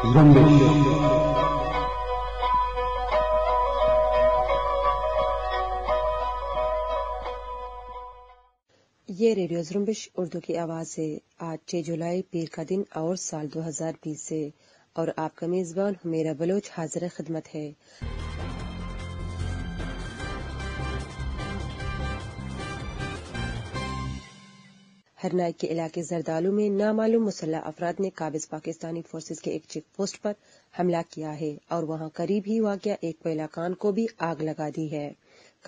ये रेडियो जुम्बिश उर्दू की आवाज से आज छह जुलाई पीर का दिन और साल 2020 से और आपका मेजबान मेरा बलोच हाजिर खिदमत है हरनाइक के इलाके जरदालू में नामालूम मुसल्ह अफराद ने काबिज पाकिस्तानी फोर्सेज के एक चेक पोस्ट पर हमला किया है और वहां करीब ही वाक एक कोयला कान को भी आग लगा दी है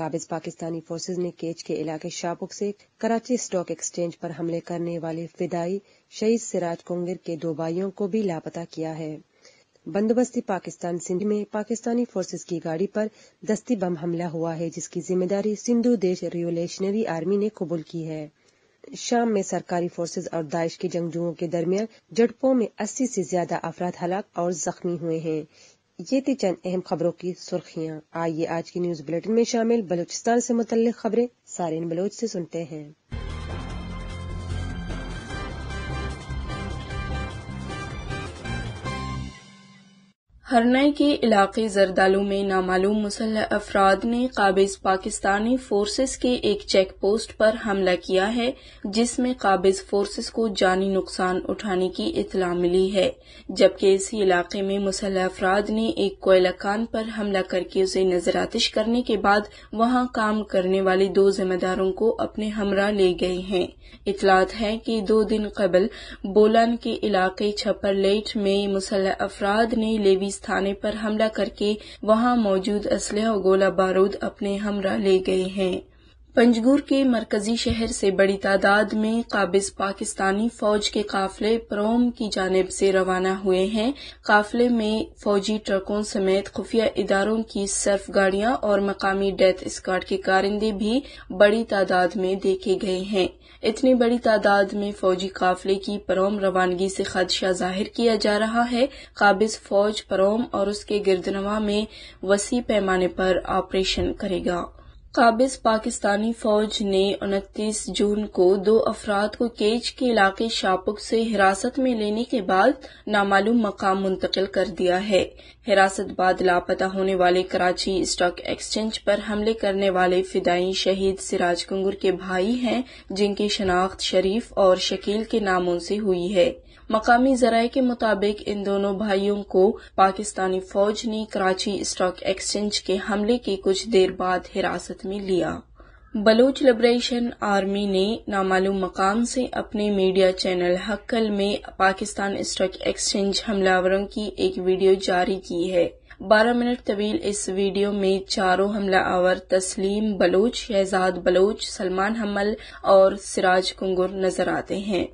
काबिज पाकिस्तानी फोर्सेज ने केच के इलाके शापुक से कराची स्टॉक एक्सचेंज पर हमले करने वाले फिदाई शहीद सिराज कोंगिर के दो भाइयों को भी लापता किया है बंदोबस्ती पाकिस्तान सिंध में पाकिस्तानी फोर्सेज की गाड़ी पर दस्ती बम हमला हुआ है जिसकी जिम्मेदारी सिंधु देश रिवोल्यूशनरी आर्मी ने कबूल की है शाम में सरकारी फोर्सेज और दाइश के जंगजुओं के दरमियान झड़पों में 80 से ज्यादा अफराद हलाक और जख्मी हुए हैं ये थी चंद अहम खबरों की सुर्खियां आइए आज की न्यूज बुलेटिन में शामिल बलूचिस्तान से मुतल खबरें सारे बलोच से सुनते हैं हरनई के इलाके जरदालू में नामालूम मुसल अफराद ने काबिज पाकिस्तानी फोर्सेस के एक चेक पोस्ट पर हमला किया है जिसमें काबिज फोर्सेस को जानी नुकसान उठाने की इतला मिली है जबकि इसी इलाके में मुसल अफराद ने एक कोयला खान पर हमला करके उसे नजरातिश करने के बाद वहां काम करने वाले दो जिम्मेदारों को अपने हमरा ले गए हैं इतलात है कि दो दिन कबल बोलान के इलाके छपरलेट लेट में मुसल अफराद ने लेवी थाने पर हमला करके वहां मौजूद असलह और गोला बारूद अपने हमरा ले गए हैं पंजगुर के मरकजी शहर से बड़ी तादाद में काबिज पाकिस्तानी फौज के काफिले प्रोम की जानब से रवाना हुए हैं काफिले में फौजी ट्रकों समेत खुफिया इदारों की सर्फ गाड़ियां और मकामी डेथ स्क्वाड के कारिंदे भी बड़ी तादाद में देखे गए हैं इतनी बड़ी तादाद में फौजी काफिले की परोम रवानगी से खदशा जाहिर किया जा रहा है काबिज फौज परोम और उसके गिरदनवा में वसी पैमाने पर ऑपरेशन करेगा काबिज पाकिस्तानी फौज ने 29 जून को दो अफराद को केज के इलाके शापुक से हिरासत में लेने के बाद नामालूम मकाम मुंतकिल कर दिया है हिरासत बाद लापता होने वाले कराची स्टॉक एक्सचेंज पर हमले करने वाले फिदाई शहीद सिराज कंगुर के भाई हैं जिनकी शनाख्त शरीफ और शकील के नामों से हुई है मकामी जराये के मुताबिक इन दोनों भाइयों को पाकिस्तानी फौज ने कराची स्टॉक एक्सचेंज के हमले के कुछ देर बाद हिरासत में लिया बलोच लिबरेशन आर्मी ने नामालूम मकाम से अपने मीडिया चैनल हक्कल में पाकिस्तान स्टॉक एक्सचेंज हमलावरों की एक वीडियो जारी की है बारह मिनट तवील इस वीडियो में चारों हमला आवर तस्लीम बलोच शहजाद बलोच सलमान हमल और सिराज कुंगुर नजर आते हैं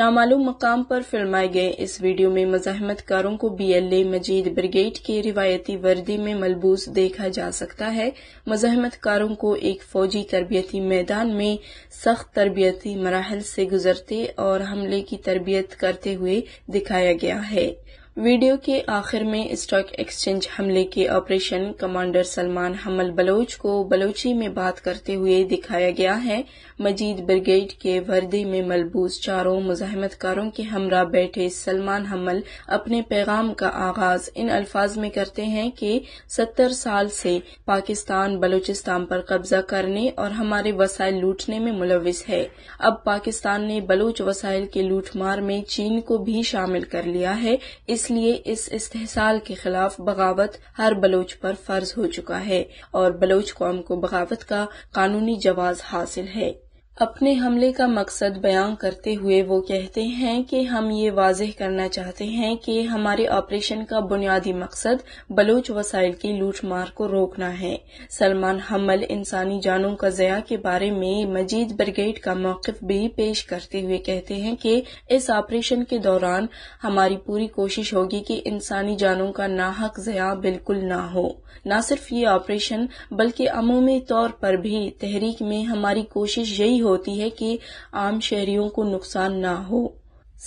नामालूम मकाम पर फिल्माए गए इस वीडियो में मजामतकारों को बीएलए मजीद ब्रिगेड के रिवायती वर्दी में मलबूस देखा जा सकता है मजामतकारों को एक फौजी तरबियती मैदान में सख्त तरबियती मराहल से गुजरते और हमले की तरबियत करते हुए दिखाया गया है वीडियो के आखिर में स्टॉक एक्सचेंज हमले के ऑपरेशन कमांडर सलमान हमल बलोच को बलोची में बात करते हुए दिखाया गया है मजीद ब्रिगेड के वर्दी में मलबूस चारों मुजाहमतकारों के हमरा बैठे सलमान हमल अपने पैगाम का आगाज इन अल्फाज में करते हैं कि सत्तर साल से पाकिस्तान बलूचिस्तान पर कब्जा करने और हमारे वसाइल लूटने में मुलविस है अब पाकिस्तान ने बलूच वसाइल के लूटमार में चीन को भी शामिल कर लिया है इसलिए इस इस्तेसाल के खिलाफ बगावत हर बलोच पर फर्ज हो चुका है और बलोच कौम को बगावत का कानूनी जवाब हासिल है अपने हमले का मकसद बयान करते हुए वो कहते हैं कि हम ये वाजह करना चाहते हैं कि हमारे ऑपरेशन का बुनियादी मकसद बलोच वसाइल की लूटमार को रोकना है सलमान हमल इंसानी जानों का जया के बारे में मजीद ब्रिगेड का मौकफ भी पेश करते हुए कहते हैं कि इस ऑपरेशन के दौरान हमारी पूरी कोशिश होगी कि इंसानी जानों का नाहक जया बिल्कुल न हो न सिर्फ ये ऑपरेशन बल्कि अमूमी तौर पर भी तहरीक में हमारी कोशिश यही होती है कि आम शहरियों को नुकसान ना हो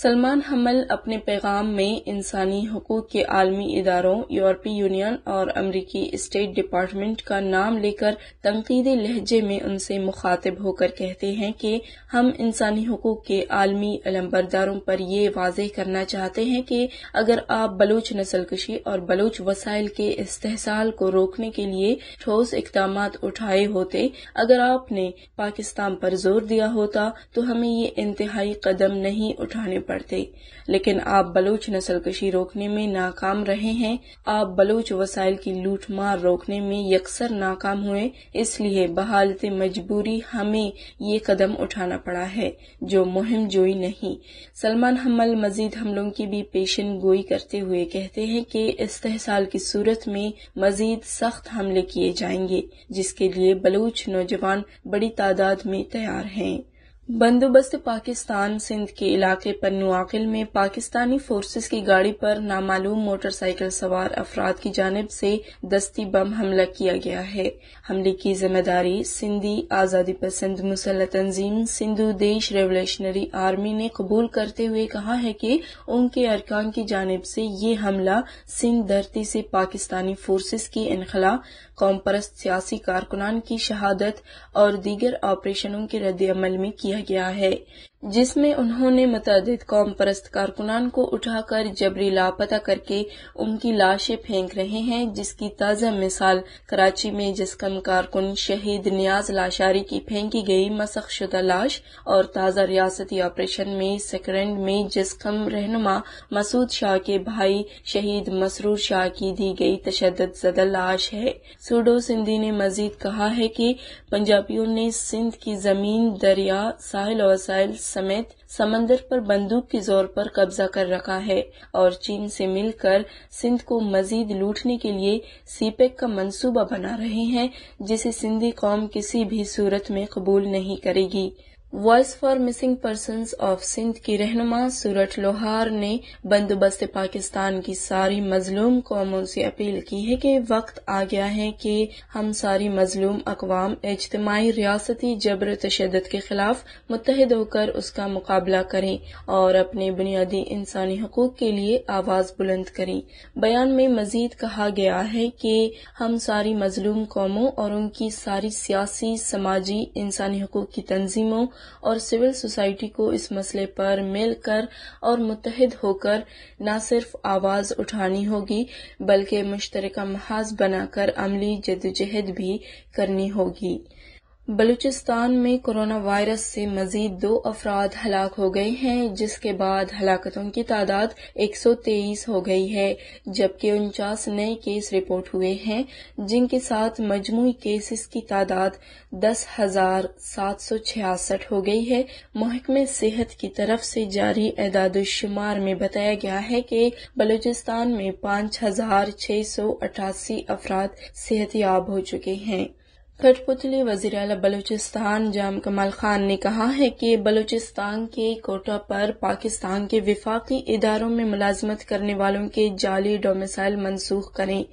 सलमान हमल अपने पैगाम में इंसानी हकूक के आलमी इदारों यूरोपीय यूनियन और अमरीकी स्टेट डिपार्टमेंट का नाम लेकर तनकीदी लहजे में उनसे मुखातिब होकर कहते हैं कि हम इंसानी हकूक के आलमी अलम्बरदारों पर यह वाज करना चाहते हैं कि अगर आप बलूच नसलकशी और बलूच वसाइल के इस्तेसाल को रोकने के लिए ठोस इकदाम उठाए होते अगर आपने पाकिस्तान पर जोर दिया होता तो हमें ये इंतहाई कदम नहीं उठाने पड़ते लेकिन आप बलूच कशी रोकने में नाकाम रहे हैं आप बलूच वसाइल की लूटमार रोकने में यकसर नाकाम हुए इसलिए बहालत मजबूरी हमें ये कदम उठाना पड़ा है जो मुहिम जोई नहीं सलमान हमल मजीद हमलों की भी पेशन गोई करते हुए कहते हैं कि इस्तेसाल की सूरत में मजीद सख्त हमले किए जाएंगे जिसके लिए बलूच नौजवान बड़ी तादाद में तैयार हैं बंदोबस्त पाकिस्तान सिंध के इलाके पर नुआकिल में पाकिस्तानी फोर्सेस की गाड़ी पर नामालूम मोटरसाइकिल सवार अफराद की जानब से दस्ती बम हमला किया गया है हमले की जिम्मेदारी सिंधी आज़ादी पसंद मुसल तंजीम सिंधु देश रेवोल्यूशनरी आर्मी ने कबूल करते हुए कहा है कि उनके अरकान की जानब से ये हमला सिंध धरती से पाकिस्तानी फोर्सेज की इनखला कौम परस्त सियासी कारकुनान की शहादत और दीगर ऑपरेशनों के रद्द अमल में किया गया है जिसमें उन्होंने मतदद कौम परस्त कारकुनान को उठाकर जबरी लापता करके उनकी लाशें फेंक रहे हैं जिसकी ताज़ा मिसाल कराची में जिसकम कारकुन शहीद न्याज लाशारी की फेंकी गई मसखशुदा शुदा लाश और ताज़ा रियासती ऑपरेशन में सेकंड में जिसकम रहनुमा मसूद शाह के भाई शहीद मसरूर शाह की दी गई तशद जदा लाश है सूडो सिंधी ने मजीद कहा है कि पंजाबियों ने सिंध की जमीन दरिया साहिल वसाइल समेत समंदर पर बंदूक के जोर पर कब्जा कर रखा है और चीन से मिलकर सिंध को मजीद लूटने के लिए सीपेक का मंसूबा बना रहे हैं जिसे सिंधी कौम किसी भी सूरत में कबूल नहीं करेगी voice for missing person of Sindh की रहनुमा सूरत लोहार ने बंदोबस्त पाकिस्तान की सारी मजलूम कौमों से अपील की है कि वक्त आ गया है कि हम सारी मजलूम अकवाम इजतमाही रियासती जबर तशद के खिलाफ मुतहद होकर उसका मुकाबला करें और अपने बुनियादी इंसानी हकूक के लिए आवाज बुलंद करें बयान में मजीद कहा गया है कि हम सारी मजलूम कौमों और उनकी सारी सियासी समाजी इंसानी हकूक की तंजीमों और सिविल सोसाइटी को इस मसले पर मिलकर और मुतहद होकर न सिर्फ आवाज़ उठानी होगी बल्कि मुश्तरक महाज बनाकर अमली जदोजहद भी करनी होगी बलूचिस्तान में कोरोना वायरस से मजीद दो अफराद हलाक हो गए हैं जिसके बाद हलाकतों की तादाद 123 हो गई है जबकि उनचास नए केस रिपोर्ट हुए हैं जिनके साथ मजमू केसेस की तादाद दस हजार सात सौ छियासठ हो गई है महकमे सेहत की तरफ से जारी एदाद शुमार में बताया गया है कि बलूचिस्तान में पाँच हजार छह सौ अठासी अफराद हो चुके हैं कठपुतली वजीर अला बलूचिस्तान जाम कमाल खान ने कहा है कि बलूचिस्तान के कोटा पर पाकिस्तान के विफाकी इदारों में मुलाजमत करने वालों के जाली डोमिसाइल मनसूख करें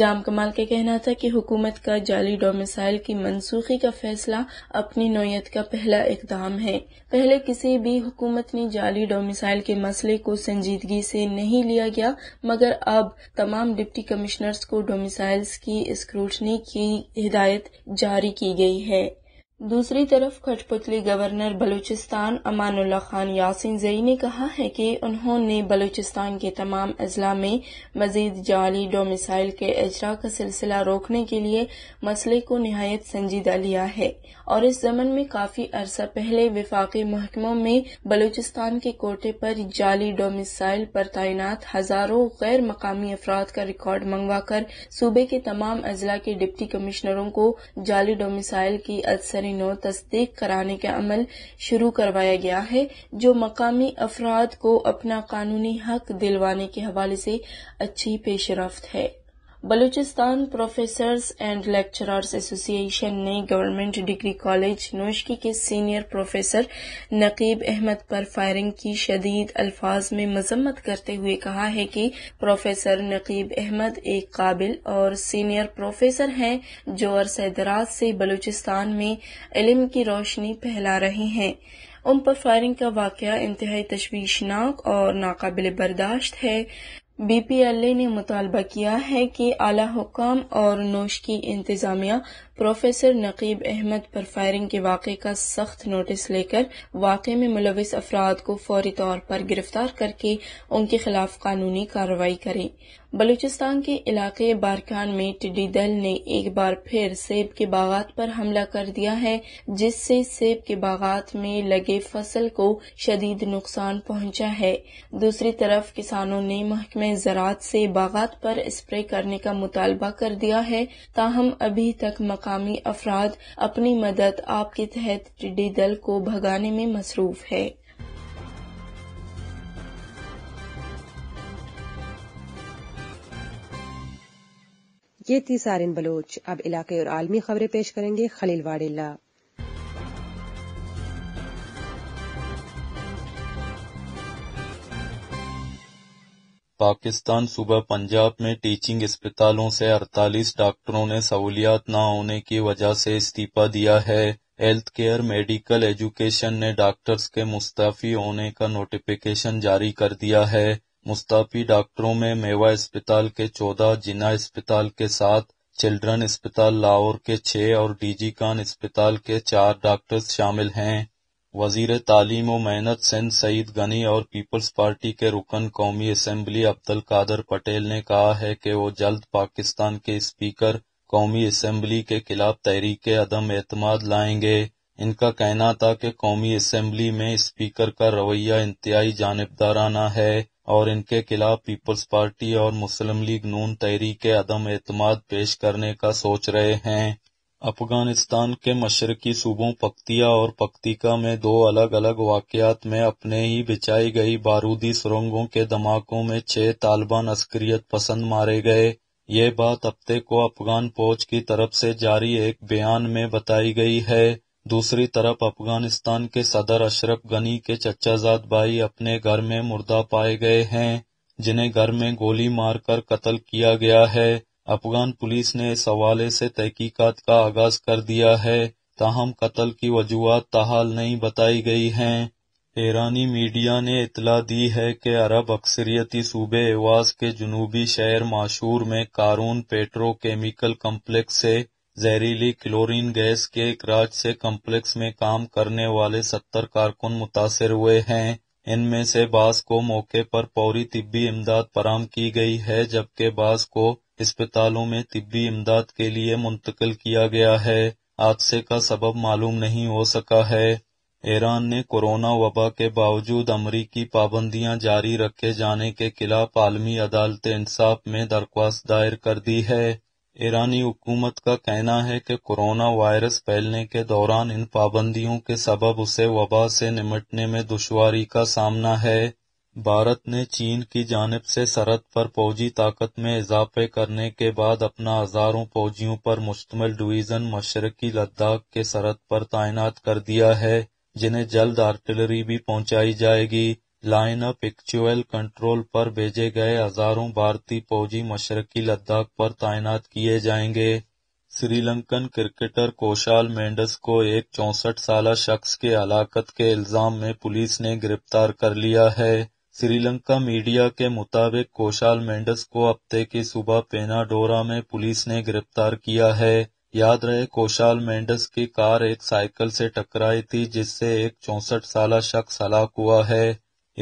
जाम कमाल का कहना था कि हुकूमत का जाली डोमिसाइल की मनसूखी का फैसला अपनी नोयत का पहला इकदाम है पहले किसी भी हुकूमत ने जाली डोमिसाइल के मसले को संजीदगी से नहीं लिया गया मगर अब तमाम डिप्टी कमिश्नर्स को डोमिसाइल्स की स्क्रूटनी की हिदायत जारी की गई है दूसरी तरफ खटपुतली गवर्नर बलूचिस्तान अमानुल्ला खान यासिन जई ने कहा है कि उन्होंने बलूचिस्तान के तमाम अजला में मजीद जाली डोमिसाइल के अजरा का सिलसिला रोकने के लिए मसले को नहायत संजीदा लिया है और इस जमन में काफी अरसा पहले विफाकी महकमों में बलूचिस्तान के कोटे पर जाली डोमिसाइल पर तैनात हजारों गैर मकामी अफराद का रिकॉर्ड मंगवा कर सूबे के तमाम अजला के डिप्टी कमिश्नरों को जाली डोमिसाइल की अक्सरी नौ तस्दीक कराने का अमल शुरू करवाया गया है जो मकामी अफराद को अपना कानूनी हक दिलवाने के हवाले से अच्छी पेशरफ है Balochistan professors and lecturers association ने गवर्नमेंट डिग्री कॉलेज नोशकी के सीनियर प्रोफेसर नकीब अहमद पर फायरिंग की शदीद अल्फाज में मजम्मत करते हुए कहा है कि प्रोफेसर नकीब अहमद एक काबिल और सीनियर प्रोफेसर हैं जो अरसे दराज से बलूचिस्तान में इलम की रोशनी फैला रहे हैं उन पर फायरिंग का वाक़ इंतहाई तशवीशनाक और नाकबिल बर्दाश्त है बीपीएलए ने मुतालबा किया है कि आला हुकाम और नोश की इंतजामिया प्रोफेसर नकीब अहमद पर फायरिंग के वाक़े का सख्त नोटिस लेकर वाक़े में मुलविस अफराद को फौरी तौर पर गिरफ्तार करके उनके खिलाफ कानूनी कार्रवाई करें बलूचिस्तान के इलाके बारकान में टिड्डी दल ने एक बार फिर सेब के बागात पर हमला कर दिया है जिससे सेब के बागात में लगे फसल को शदीद नुकसान पहुंचा है दूसरी तरफ किसानों ने महकमे ज़रात से बागात पर स्प्रे करने का मुतालबा कर दिया है ताहम अभी तक मकामी अफराद अपनी मदद आपके तहत टिड्डी दल को भगाने में मसरूफ है ये थी सारिन बलोच अब इलाके और आलमी खबरें पेश करेंगे खलील वाडिल्ला पाकिस्तान सुबह पंजाब में टीचिंग अस्पतालों से 48 डॉक्टरों ने सहूलियात न होने की वजह से इस्तीफा दिया है हेल्थ केयर मेडिकल एजुकेशन ने डॉक्टर्स के मुस्ताफी होने का नोटिफिकेशन जारी कर दिया है मुस्ताफी डॉक्टरों में मेवा अस्पताल के चौदह जिना अस्पताल के साथ चिल्ड्रन अस्पताल लाहौर के छह और डीजी कान अस्पताल के चार डॉक्टर्स शामिल हैं वजीर तालीम व महनत सिंध सईद गनी और पीपल्स पार्टी के रुकन कौमी असम्बली अब्दुल कादर पटेल ने कहा है कि वो जल्द पाकिस्तान के स्पीकर कौमी असम्बली के खिलाफ तहरीक अदम एतमाद लाएंगे इनका कहना था की कौमी असम्बली में स्पीकर का रवैया इंतहाई जानबदाराना है और इनके खिलाफ पीपल्स पार्टी और मुस्लिम लीग नून तहरीक अदम एतम पेश करने का सोच रहे हैं अफगानिस्तान के मशरकी सूबों पख्तिया और पख्तिका में दो अलग अलग वाकयात में अपने ही बिछाई गई बारूदी सुरंगों के धमाकों में छह तालिबान अस्करियत पसंद मारे गए ये बात हफ्ते को अफगान फौज की तरफ से जारी एक बयान में बताई गई है दूसरी तरफ अफगानिस्तान के सदर अशरफ गनी के चचाजाद भाई अपने घर में मुर्दा पाए गए हैं जिन्हें घर में गोली मारकर कत्ल किया गया है अफगान पुलिस ने इस हवाले से तहकीकात का आगाज कर दिया है ताहम कत्ल की वजूहत ताहाल नहीं बताई गई हैं ईरानी मीडिया ने इतला दी है कि अरब अक्सरियती सूबे एवास के जनूबी शहर माशूर में कारून पेट्रोकेमिकल कम्प्लेक्स से जहरीली क्लोरीन गैस के राज से कम्प्लेक्स में काम करने वाले सत्तर कारकुन मुतासर हुए हैं इनमें से बास को मौके पर फौरी तिब्बी इमदाद फराम की गई है जबकि बास को अस्पतालों में तिब्बी इमदाद के लिए मुंतकिल किया गया है हादसे का सबब मालूम नहीं हो सका है ईरान ने कोरोना वबा के बावजूद अमरीकी पाबंदियां जारी रखे जाने के खिलाफ आलमी अदालत इंसाफ में दरख्वास्त दायर कर दी है ईरानी हुकूमत का कहना है कि कोरोना वायरस फैलने के दौरान इन पाबंदियों के सबब उसे वबा से निमटने में दुशारी का सामना है भारत ने चीन की जानब से सरहद पर फौजी ताकत में इजाफे करने के बाद अपना हजारों फौजियों पर मुश्तम डिवीज़न मशरकी लद्दाख के सरहद पर तैनात कर दिया है जिन्हें जल्द आर्टिलरी भी पहुंचाई जाएगी लाइन ऑफ एक्चुअल कंट्रोल पर भेजे गए हजारों भारतीय फौजी मशरकी लद्दाख पर तैनात किए जाएंगे श्रीलंकन क्रिकेटर कोशाल मेंडस को एक चौसठ साल शख्स के हलाकत के इल्जाम में पुलिस ने गिरफ्तार कर लिया है श्रीलंका मीडिया के मुताबिक कोशाल मेंडस को हफ्ते की सुबह पेनाडोरा में पुलिस ने गिरफ्तार किया है याद रहे कोशाल मेंडस की कार एक साइकिल से टकराई थी जिससे एक चौसठ साल शख्स हलाक हुआ है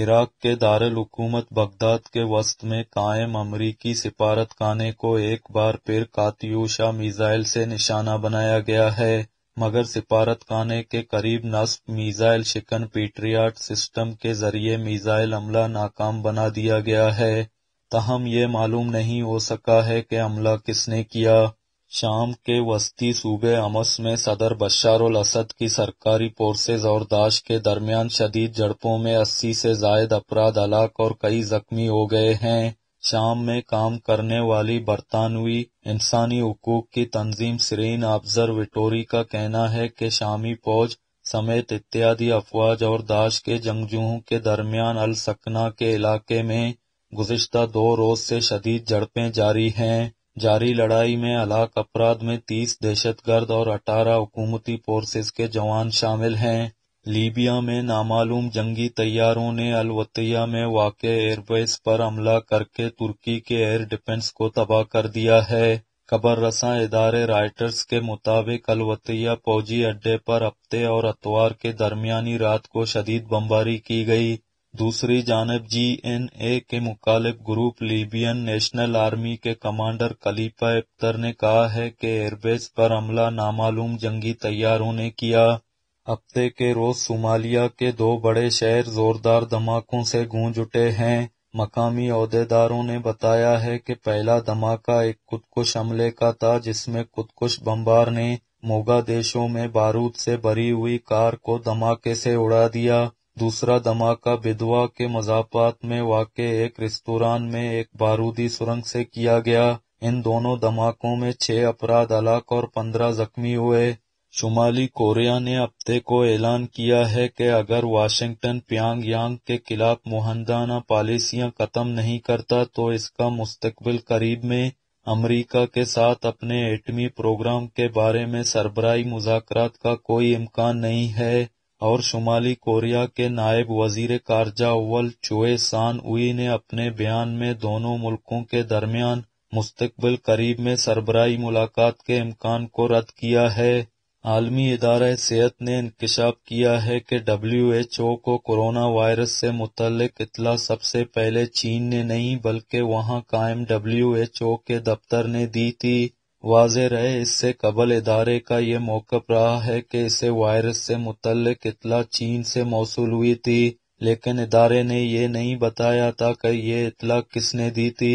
इराक के दारुल हुकूमत बगदाद के वस्त में कायम अमरीकी सिफारत खाने को एक बार फिर कातियूशा मिसाइल से निशाना बनाया गया है मगर खाने के करीब नस्ब मिजाइल शिकन पेट्रियाट सिस्टम के जरिए मिजाइल अमला नाकाम बना दिया गया है तहम ये मालूम नहीं हो सका है कि अमला किसने किया शाम के वस्ती सूबे अमस में सदर बशार असद की सरकारी फोर्सेज और दाश के दरमियान शदीद झड़पों में अस्सी से जायद अपराध हलाक और कई जख्मी हो गए हैं शाम में काम करने वाली बरतानवी इंसानी हकूक की तंजीम सरीन ऑब्जर्वेटोरी का कहना है कि शामी फौज समेत इत्यादि अफवाज और दाश के जंगजूहों के दरमियान अलसकना के इलाके में गुजशत दो रोज से शदीद झड़पें जारी हैं जारी लड़ाई में हलाक अपराध में तीस दहशत गर्द और अठारह हुकूमती फोर्सेज के जवान शामिल हैं लीबिया में नामालूम जंगी तैयारों ने अलवतिया में वाक़ एयरबेस पर हमला करके तुर्की के एयर डिफेंस को तबाह कर दिया है खबर रसा इदारे राइटर्स के मुताबिक अलवतिया फौजी अड्डे पर हफ्ते और अतवार के दरमियानी रात को शदीद बमबारी की गई दूसरी जानब जी एन ए के मुखालिफ ग्रुप लीबियन नेशनल आर्मी के कमांडर खलीफा इफ्तर ने कहा है कि एयरबेस पर हमला नामालूम जंगी तैयारों ने किया हफ्ते के रोज सोमालिया के दो बड़े शहर जोरदार धमाकों से गूंज उठे हैं मकामी अहदेदारों ने बताया है कि पहला धमाका एक खुदकुश हमले का था जिसमें खुदकुश बम्बार ने मोगा देशों में बारूद से भरी हुई कार को धमाके से उड़ा दिया दूसरा धमाका बिधवा के मजापात में वाक़ एक रेस्तोरान में एक बारूदी सुरंग से किया गया इन दोनों धमाकों में छह अपराध हलाक और पंद्रह जख्मी हुए शुमाली कोरिया ने हफ्ते को ऐलान किया है कि अगर वाशिंगटन प्योंगयांग के खिलाफ मुहंदाना पॉलिसियां खत्म नहीं करता तो इसका मुस्तकबिल करीब में अमेरिका के साथ अपने एटमी प्रोग्राम के बारे में सरबराही मुजात का कोई इम्कान नहीं है और शुमाली कोरिया के नायब वजीर कारजा अव्वल चुए सान उई ने अपने बयान में दोनों मुल्कों के दरमियान मुस्तकबिल करीब में सरबराही मुलाकात के इम्कान को रद्द किया है आलमी इदारा सेहत ने इंकशाफ किया है कि ओ को कोरोना वायरस से मुतलक इतला सबसे पहले चीन ने नहीं बल्कि वहाँ कायम डब्ल्यू एच ओ के दफ्तर ने दी थी वाज रहे इससे कबल इदारे का ये मौकफ रहा है कि इसे वायरस से मुतलक इतला चीन से मौसू हुई थी लेकिन इदारे ने ये नहीं बताया था कि ये इतला किसने दी थी